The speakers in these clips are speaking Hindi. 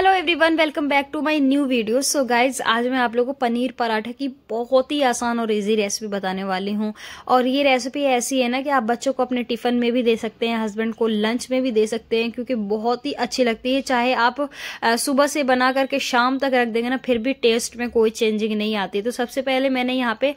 hello everyone welcome back to my new video so guys आज मैं आप लोगों को पनीर पराठा की बहुत ही आसान और इजी रेसिपी बताने वाली हूँ और ये रेसिपी ऐसी है ना कि आप बच्चों को अपने टिफ़िन में भी दे सकते हैं हस्बैंड को लंच में भी दे सकते हैं क्योंकि बहुत ही अच्छी लगती है चाहे आप सुबह से बना करके शाम तक रख देंगे ना फिर भी टेस्ट में कोई चेंजिंग नहीं आती तो सबसे पहले मैंने यहाँ पे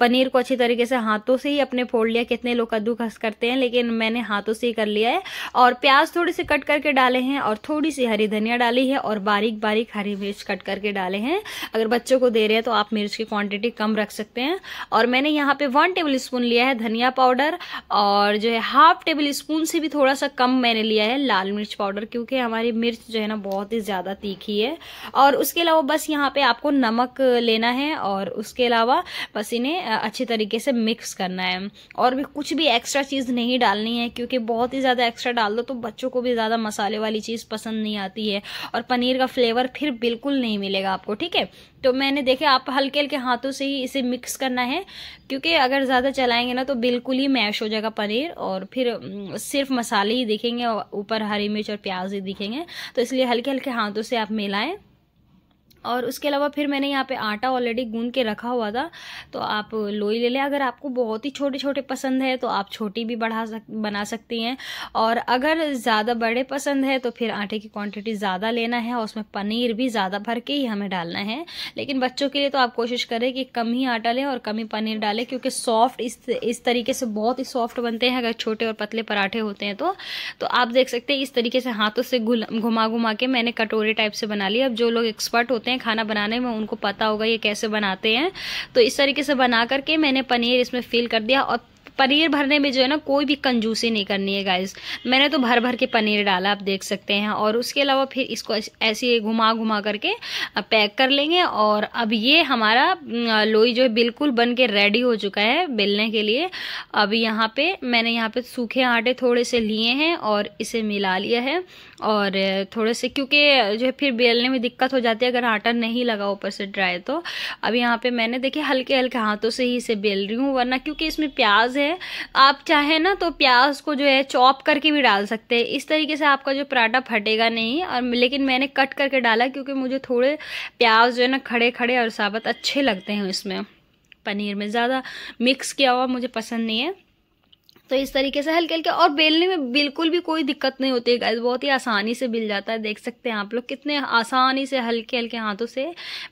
पनीर को अच्छी तरीके से हाथों से ही अपने फोड़ लिया कितने लोग कद्दू करते हैं लेकिन मैंने हाथों से ही कर लिया है और प्याज थोड़े से कट करके डाले हैं और थोड़ी सी हरी धनिया डाली है और बारीक बारीक हरी मिर्च कट करके डाले हैं अगर बच्चों को दे रहे हैं तो आप मिर्च की क्वांटिटी कम रख सकते हैं और मैंने यहाँ पे वन टेबल स्पून लिया है धनिया पाउडर और जो है हाफ टेबल स्पून से भी थोड़ा सा कम मैंने लिया है लाल मिर्च पाउडर क्योंकि हमारी मिर्च जो है ना बहुत ही ज़्यादा तीखी है और उसके अलावा बस यहाँ पे आपको नमक लेना है और उसके अलावा बस इन्हें अच्छे तरीके से मिक्स करना है और भी कुछ भी एक्स्ट्रा चीज़ नहीं डालनी है क्योंकि बहुत ही ज़्यादा एक्स्ट्रा डाल दो तो बच्चों को भी ज़्यादा मसाले वाली चीज़ पसंद नहीं आती है और पनीर का फ्लेवर फिर बिल्कुल नहीं मिलेगा आपको ठीक है तो मैंने देखे आप हल्के हल्के हाथों से ही इसे मिक्स करना है क्योंकि अगर ज़्यादा चलाएंगे ना तो बिल्कुल ही मैश हो जाएगा पनीर और फिर सिर्फ मसाले ही दिखेंगे ऊपर हरी मिर्च और प्याज ही दिखेंगे तो इसलिए हल्के हल्के हाथों से आप मिलाएं और उसके अलावा फिर मैंने यहाँ पे आटा ऑलरेडी गूंद के रखा हुआ था तो आप लोई ले लें अगर आपको बहुत ही छोटे छोटे पसंद है तो आप छोटी भी बढ़ा सक बना सकती हैं और अगर ज़्यादा बड़े पसंद है तो फिर आटे की क्वांटिटी ज़्यादा लेना है और उसमें पनीर भी ज़्यादा भर के ही हमें डालना है लेकिन बच्चों के लिए तो आप कोशिश करें कि कम ही आटा लें और कम ही पनीर डालें क्योंकि सॉफ्ट इस इस तरीके से बहुत ही सॉफ्ट बनते हैं अगर छोटे और पतले पराठे होते हैं तो तो आप देख सकते हैं इस तरीके से हाथों से घुमा घुमा के मैंने कटोरे टाइप से बना लिया अब जो लोग एक्सपर्ट होते हैं हैं खाना बनाने में उनको पता होगा ये कैसे बनाते हैं तो इस तरीके से बना करके मैंने पनीर इसमें फिल कर दिया और पनीर भरने में जो है ना कोई भी कंजूसी नहीं करनी है गाइस मैंने तो भर भर के पनीर डाला आप देख सकते हैं और उसके अलावा फिर इसको ऐसे घुमा घुमा करके पैक कर लेंगे और अब ये हमारा लोई जो है बिल्कुल बन के रेडी हो चुका है बेलने के लिए अब यहाँ पे मैंने यहाँ पे सूखे आटे थोड़े से लिए हैं और इसे मिला लिया है और थोड़े से क्योंकि जो है फिर बेलने में दिक्कत हो जाती है अगर आटा नहीं लगा ऊपर से ड्राई तो अब यहाँ पे मैंने देखिए हल्के हल्के हाथों से ही इसे बेल रही हूँ वरना क्योंकि इसमें प्याज है है आप चाहे ना तो प्याज को जो है चॉप करके भी डाल सकते हैं इस तरीके से आपका जो पराठा फटेगा नहीं और लेकिन मैंने कट करके डाला क्योंकि मुझे थोड़े प्याज जो है ना खड़े खड़े और साबत अच्छे लगते हैं इसमें पनीर में ज़्यादा मिक्स किया हुआ मुझे पसंद नहीं है तो इस तरीके से हल्के हल्के और बेलने में बिल्कुल भी कोई दिक्कत नहीं होती है गैस बहुत ही आसानी से बिल जाता है देख सकते हैं आप लोग कितने आसानी से हल्के हल्के हाथों से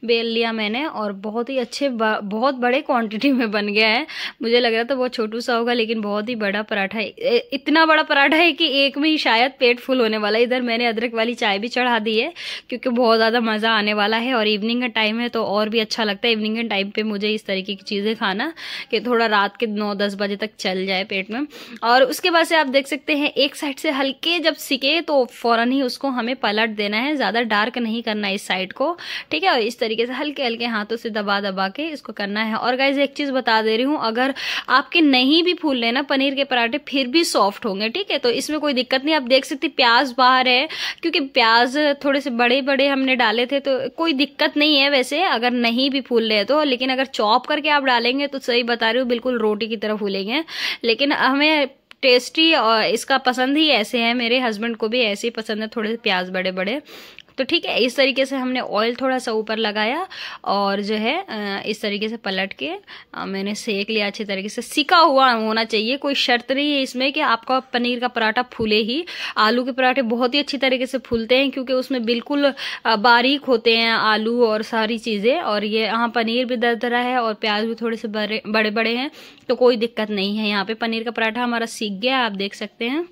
बेल लिया मैंने और बहुत ही अच्छे बहुत बड़े क्वांटिटी में बन गया है मुझे लग रहा था बहुत छोटू सा होगा लेकिन बहुत ही बड़ा पराठा है इतना बड़ा पराठा है कि एक में ही शायद पेट फुल होने वाला है इधर मैंने अदरक वाली चाय भी चढ़ा दी है क्योंकि बहुत ज़्यादा मज़ा आने वाला है और इवनिंग का टाइम है तो और भी अच्छा लगता है इवनिंग के टाइम पर मुझे इस तरीके की चीज़ें खाना कि थोड़ा रात के नौ दस बजे तक चल जाए पेट में और उसके बाद से आप देख सकते हैं एक साइड से हल्के जब सिके तो फ़ौरन ही उसको हमें पलट देना है ज़्यादा डार्क नहीं करना इस साइड को ठीक है और इस तरीके से हल्के हल्के हाथों से दबा दबा के इसको करना है और गाइज एक चीज़ बता दे रही हूँ अगर आपके नहीं भी फूल लेना पनीर के पराठे फिर भी सॉफ्ट होंगे ठीक है तो इसमें कोई दिक्कत नहीं आप देख सकते प्याज बाहर है क्योंकि प्याज थोड़े से बड़े बड़े हमने डाले थे तो कोई दिक्कत नहीं है वैसे अगर नहीं भी फूल रहे तो लेकिन अगर चॉप करके आप डालेंगे तो सही बता रही हूँ बिल्कुल रोटी की तरह फूलेंगे लेकिन हमें टेस्टी और इसका पसंद ही ऐसे है मेरे हस्बैंड को भी ऐसे ही पसंद है थोड़े से प्याज बड़े बड़े तो ठीक है इस तरीके से हमने ऑयल थोड़ा सा ऊपर लगाया और जो है इस तरीके से पलट के मैंने सेक लिया अच्छी तरीके से सिका हुआ होना चाहिए कोई शर्त नहीं है इसमें कि आपका पनीर का पराठा फूले ही आलू के पराठे बहुत ही अच्छी तरीके से फूलते हैं क्योंकि उसमें बिल्कुल बारीक होते हैं आलू और सारी चीज़ें और ये यहाँ पनीर भी दर दरा है और प्याज भी थोड़े से बड़े बड़े बड़े हैं तो कोई दिक्कत नहीं है यहाँ पर पनीर का पराठा हमारा सीख गया आप देख सकते हैं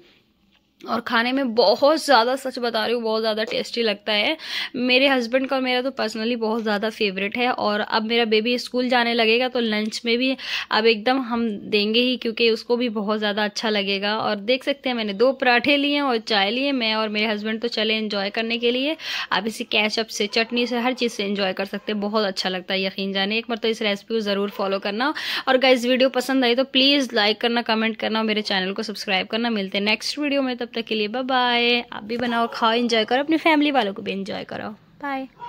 और खाने में बहुत ज़्यादा सच बता रही हूँ बहुत ज़्यादा टेस्टी लगता है मेरे हस्बैंड का और मेरा तो पर्सनली बहुत ज़्यादा फेवरेट है और अब मेरा बेबी स्कूल जाने लगेगा तो लंच में भी अब एकदम हम देंगे ही क्योंकि उसको भी बहुत ज़्यादा अच्छा लगेगा और देख सकते हैं मैंने दो पराठे लिए और चाय लिए मैं और मेरे हस्बैंड तो चले इन्जॉय करने के लिए आप इसी कैचअप से चटनी से हर चीज़ से इन्जॉय कर सकते हैं बहुत अच्छा लगता है यकीन जाने एक मरतब तो इस रेसिपी को ज़रूर फॉलो करना और अगर इस वीडियो पसंद आई तो प्लीज़ लाइक करना कमेंट करना और मेरे चैनल को सब्सक्राइब करना मिलते हैं नेक्स्ट वीडियो में तब तब तक के लिए बाय बाय आप भी बनाओ खाओ इन्जॉय करो अपनी फैमिली वालों को भी इन्जॉय करो बाय